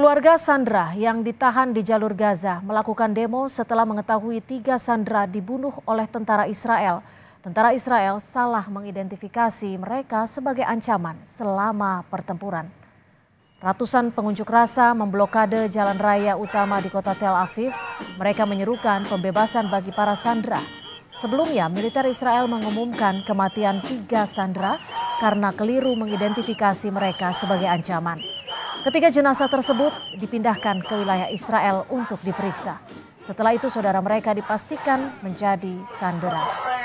Keluarga Sandra yang ditahan di jalur Gaza melakukan demo setelah mengetahui tiga Sandra dibunuh oleh tentara Israel. Tentara Israel salah mengidentifikasi mereka sebagai ancaman selama pertempuran. Ratusan pengunjuk rasa memblokade jalan raya utama di kota Tel Aviv. Mereka menyerukan pembebasan bagi para Sandra. Sebelumnya, militer Israel mengumumkan kematian tiga Sandra karena keliru mengidentifikasi mereka sebagai ancaman. Ketiga jenazah tersebut dipindahkan ke wilayah Israel untuk diperiksa. Setelah itu saudara mereka dipastikan menjadi sandera.